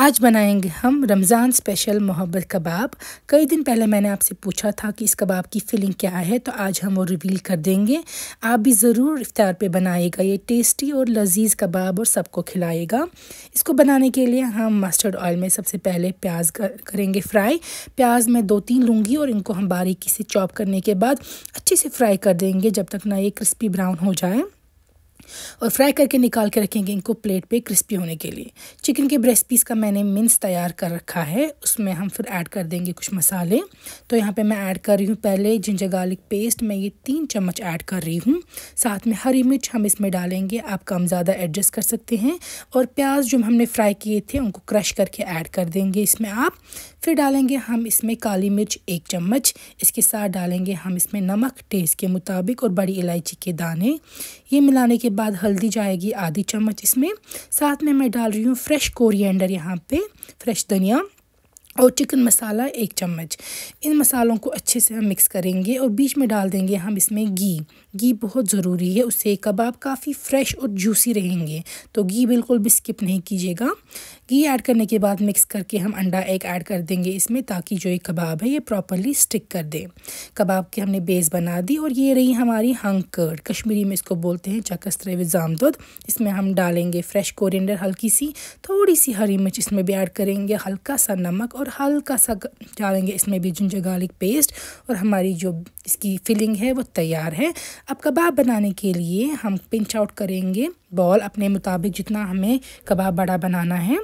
आज बनाएंगे हम रमज़ान स्पेशल मोहब्बत कबाब कई दिन पहले मैंने आपसे पूछा था कि इस कबाब की फीलिंग क्या है तो आज हम वो रिवील कर देंगे आप भी ज़रूर इफ्तार पे बनाइएगा ये टेस्टी और लजीज कबाब और सबको खिलाएगा इसको बनाने के लिए हम मस्टर्ड ऑयल में सबसे पहले प्याज करेंगे फ्राई प्याज मैं दो तीन लूँगी और इनको हम बारीकी से चॉप करने के बाद अच्छे से फ्राई कर देंगे जब तक ना ये क्रिस्पी ब्राउन हो जाए और फ्राई करके निकाल के रखेंगे इनको प्लेट पे क्रिस्पी होने के लिए चिकन के ब्रेस्ट पीस का मैंने मिन्स तैयार कर रखा है उसमें हम फिर ऐड कर देंगे कुछ मसाले तो यहाँ पे मैं ऐड कर रही हूँ पहले जिंजर गार्लिक पेस्ट मैं ये तीन चम्मच ऐड कर रही हूँ साथ में हरी मिर्च हम इसमें डालेंगे आप कम ज़्यादा एडजस्ट कर सकते हैं और प्याज जो हमने फ्राई किए थे उनको क्रश करके ऐड कर देंगे इसमें आप फिर डालेंगे हम इसमें काली मिर्च एक चम्मच इसके साथ डालेंगे हम इसमें नमक टेस्ट के मुताबिक और बड़ी इलायची के दाने ये मिलाने के बाद हल्दी जाएगी आधी चम्मच इसमें साथ में मैं डाल रही हूँ फ्रेश कोरिएंडर यहाँ पे फ्रेश धनिया और चिकन मसाला एक चम्मच इन मसालों को अच्छे से हम मिक्स करेंगे और बीच में डाल देंगे हम इसमें घी घी बहुत ज़रूरी है उससे कबाब काफ़ी फ्रेश और जूसी रहेंगे तो घी बिल्कुल भी स्किप नहीं कीजिएगा घी ऐड करने के बाद मिक्स करके हम अंडा एक ऐड कर देंगे इसमें ताकि जो ये कबाब है ये प्रॉपरली स्टिक कर दे कबाब की हमने बेस बना दी और ये रही हमारी हंग कर्ड कश्मीरी में इसको बोलते हैं विजाम दुद इसमें हम डालेंगे फ्रेश कोरिएंडर हल्की सी थोड़ी सी हरी मिर्च इसमें भी ऐड करेंगे हल्का सा नमक और हल्का सा डालेंगे इसमें भी जिंजर गार्लिक पेस्ट और हमारी जो इसकी फिलिंग है वो तैयार है अब कबाब बनाने के लिए हम पिंच आउट करेंगे बॉल अपने मुताबिक जितना हमें कबाब बड़ा बनाना है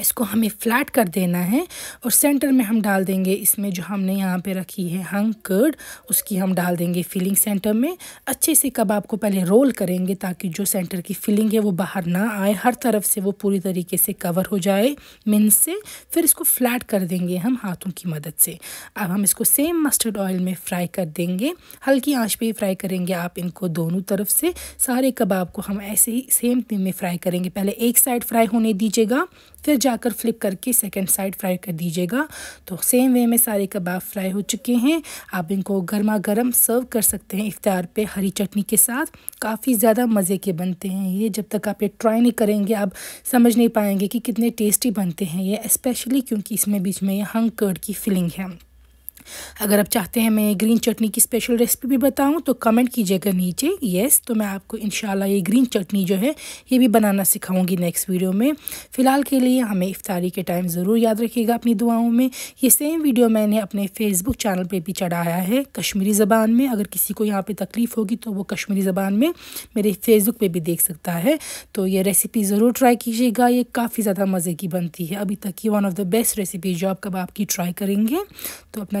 इसको हमें फ्लैट कर देना है और सेंटर में हम डाल देंगे इसमें जो हमने यहाँ पे रखी है हंग कर्ड उसकी हम डाल देंगे फिलिंग सेंटर में अच्छे से कबाब को पहले रोल करेंगे ताकि जो सेंटर की फिलिंग है वो बाहर ना आए हर तरफ से वो पूरी तरीके से कवर हो जाए मिन से फिर इसको फ्लैट कर देंगे हम हाथों की मदद से अब हम इसको सेम मस्टर्ड ऑयल में फ्राई कर देंगे हल्की आँच पर फ्राई करेंगे आप इनको दोनों तरफ से सारे कबाब को हम ऐसे ही सेम में फ्राई करेंगे पहले एक साइड फ्राई होने दीजिएगा फिर जाकर फ्लिप करके सेकेंड साइड फ्राई कर दीजिएगा तो सेम वे में सारे कबाब फ्राई हो चुके हैं आप इनको गर्मा गर्म सर्व कर सकते हैं इफ्तार पे हरी चटनी के साथ काफ़ी ज़्यादा मज़े के बनते हैं ये जब तक आप ये ट्राई नहीं करेंगे आप समझ नहीं पाएंगे कि कितने टेस्टी बनते हैं ये स्पेशली क्योंकि इसमें बीच में ये हंग कर्ड की फीलिंग है अगर आप चाहते हैं मैं ग्रीन चटनी की स्पेशल रेसिपी भी बताऊं तो कमेंट कीजिएगा नीचे येस तो मैं आपको इन ये ग्रीन चटनी जो है ये भी बनाना सिखाऊंगी नेक्स्ट वीडियो में फ़िलहाल के लिए हमें इफ्तारी के टाइम ज़रूर याद रखिएगा अपनी दुआओं में ये सेम वीडियो मैंने अपने फेसबुक चैनल पर भी चढ़ाया है कश्मीरी ज़बान में अगर किसी को यहाँ पर तकलीफ़ होगी तो वो कश्मीरी ज़बान में मेरे फेसबुक पर भी देख सकता है तो ये रेसिपी ज़रूर ट्राई कीजिएगा ये काफ़ी ज़्यादा मज़े की बनती है अभी तक ये one of the best recipe जो आप कब आपकी ट्राई करेंगे तो अपना